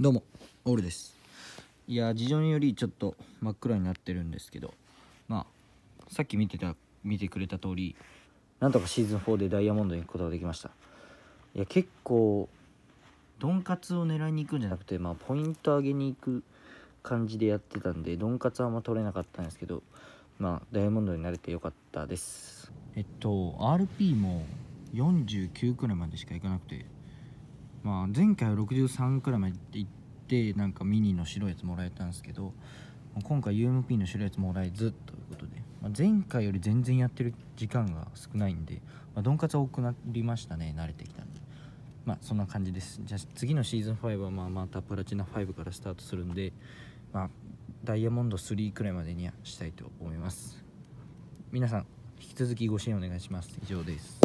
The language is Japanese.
どうもオールですいや事情によりちょっと真っ暗になってるんですけどまあさっき見てた見てくれた通りなんとかシーズン4でダイヤモンドに行くことができましたいや結構ドンカツを狙いに行くんじゃなくてまあポイント上げに行く感じでやってたんでドンカツはあんま取れなかったんですけどまあダイヤモンドになれてよかったですえっと RP も49くらいまでしか行かなくてまあ、前回は63くらいまで行ってなんかミニの白いやつもらえたんですけど今回 UMP の白いやつもらえずということで、まあ、前回より全然やってる時間が少ないんで、まあ、ドンカツ多くなりましたね慣れてきたんでまあそんな感じですじゃあ次のシーズン5はまあまたプラチナ5からスタートするんで、まあ、ダイヤモンド3くらいまでにはしたいと思います皆さん引き続きご支援お願いします以上です